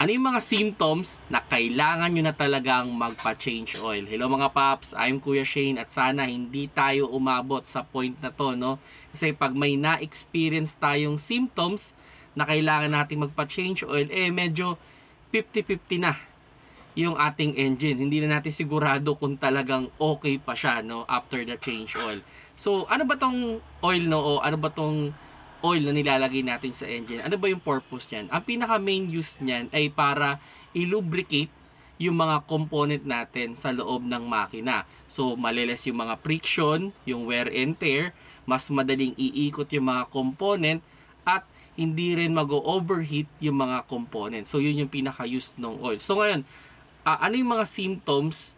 ano yung mga symptoms na kailangan nyo na talagang magpa-change oil. Hello mga paps, I'm Kuya Shane at sana hindi tayo umabot sa point na to, no? Kasi pag may na-experience tayong symptoms na kailangan natin magpa-change oil, eh medyo 50-50 na yung ating engine. Hindi na natin sigurado kung talagang okay pa siya, no? After the change oil. So, ano ba tong oil, no? O ano ba tong oil na nilalagay natin sa engine. Ano ba yung purpose niyan? Ang pinaka main use niyan ay para i-lubricate yung mga component natin sa loob ng makina. So, maliles yung mga friction, yung wear and tear, mas madaling iikot yung mga component, at hindi rin mag-overheat yung mga component. So, yun yung pinaka-use ng oil. So, ngayon, uh, ano yung mga symptoms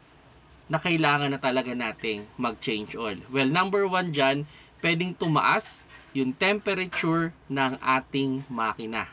na kailangan na talaga nating mag-change oil? Well, number one dyan, pwedeng tumaas yung temperature ng ating makina.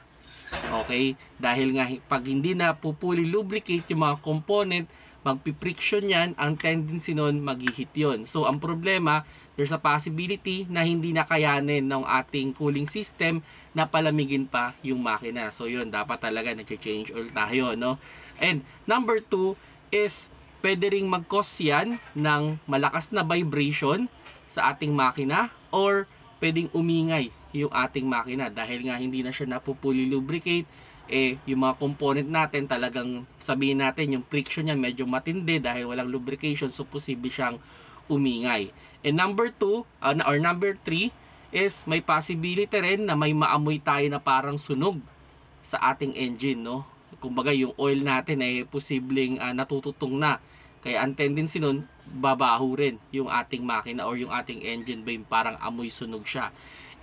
Okay? Dahil nga pag hindi na pupuli lubricate yung mga component, magpipriction yan, ang tendency nun maghihit yun. So, ang problema, there's a possibility na hindi nakayanin ng ating cooling system na palamigin pa yung makina. So, yun, dapat talaga nag-change oil tayo, no? And, number two is pwede ring mag-cause yan ng malakas na vibration sa ating makina or pwedeng umingay yung ating makina dahil nga hindi na siya napupuli lubricate eh yung mga component natin talagang sabihin natin yung friction niya medyo matindi dahil walang lubrication so posible siyang umingay. And number 2 uh, ah, or number 3 is may possibility rin na may maamoy tayo na parang sunog sa ating engine no kumbaga yung oil natin ay posibleng uh, natututong na. Kaya ang tendency nun, babaho rin yung ating makina or yung ating engine bay, parang amoy sunog siya.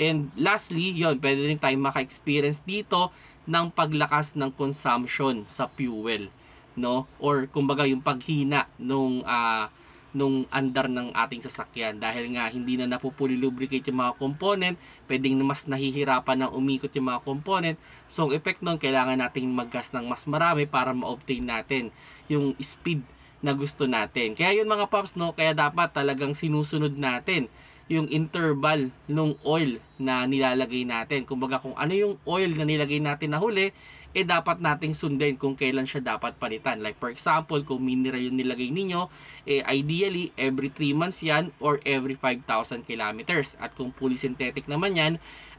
And lastly, yon pwede rin tayong maka-experience dito ng paglakas ng consumption sa fuel, no? Or kumbaga yung paghina nung uh, nung under ng ating sasakyan dahil nga hindi na napupuli lubricate yung mga component pwedeng mas nahihirapan ng umikot yung mga component so ang effect nun kailangan nating maggas ng mas marami para ma-obtain natin yung speed na gusto natin kaya yun mga pops no kaya dapat talagang sinusunod natin yung interval ng oil na nilalagay natin. Kumbaga kung ano yung oil na nilagay natin na huli, eh dapat nating sundin kung kailan siya dapat palitan. Like for example, kung mineral yung nilagay ninyo, eh ideally every 3 months yan or every 5,000 kilometers. At kung synthetic naman yan,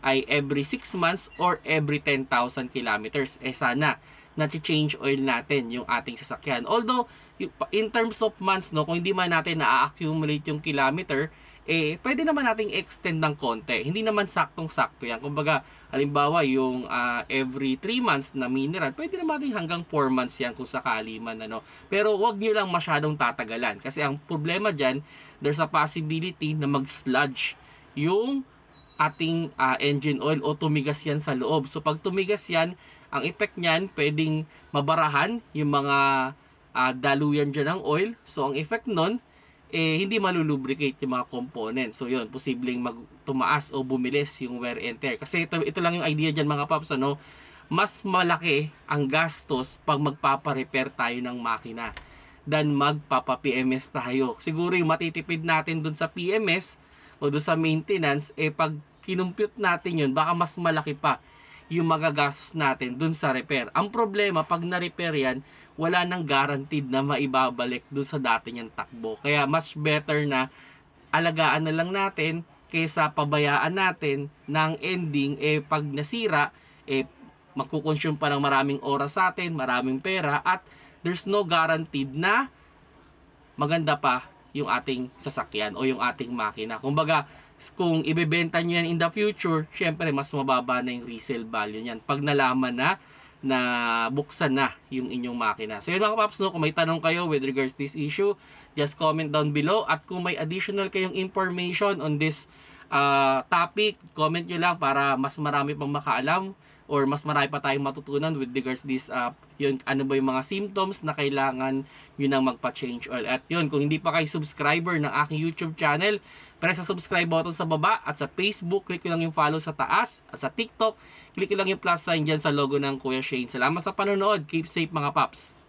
ay every 6 months or every 10,000 kilometers. Eh sana, na-change oil natin yung ating sasakyan. Although, in terms of months, no, kung hindi man natin na-accumulate yung kilometer, eh, pwede naman nating extend ng konti. Hindi naman saktong-sakto yan. Kumbaga, halimbawa, yung uh, every 3 months na mineral, pwede naman natin hanggang 4 months yan kung sakali man. Ano. Pero wag nyo lang masyadong tatagalan. Kasi ang problema dyan, there's a possibility na mag-sludge yung ating uh, engine oil o tumigas yan sa loob. So pag tumigas yan, ang effect niyan pwedeng mabarahan yung mga uh, daluyan dyan ng oil. So ang effect nun, eh, hindi malulubricate yung mga component. So, yun, posibleng mag tumaas o bumilis yung wear and tear. Kasi ito, ito lang yung idea dyan mga paps, ano? Mas malaki ang gastos pag magpapa-repair tayo ng makina than magpapa-PMS tayo. Siguro yung matitipid natin dun sa PMS o dun sa maintenance, eh pag kinumpute natin yun, baka mas malaki pa yung magagastos natin dun sa repair. Ang problema, pag na-repair yan, wala nang guaranteed na maibabalik dun sa dati niyang takbo. Kaya mas better na alagaan na lang natin kaysa pabayaan natin ng ending, eh pag nasira, eh magkukonsume pa ng maraming oras sa atin, maraming pera, at there's no guaranteed na maganda pa yung ating sasakyan o yung ating makina. Kumbaga, kung ibebenta nyo yan in the future, syempre mas mababa na yung resale value niyan pag nalaman na na buksan na yung inyong makina. So yun mga paps, no, kung may tanong kayo with regards this issue, just comment down below at kung may additional kayong information on this uh, topic, comment nyo lang para mas marami pang makaalam or mas marami pa tayong matutunan with regards this up. Ah, yun, ano ba yung mga symptoms na kailangan nyo nang magpa-change oil. At yun, kung hindi pa kayo subscriber ng aking YouTube channel, press sa subscribe button sa baba at sa Facebook, click lang yung follow sa taas at sa TikTok, click lang yung plus sign dyan sa logo ng Kuya Shane. Salamat sa panonood. Keep safe mga paps.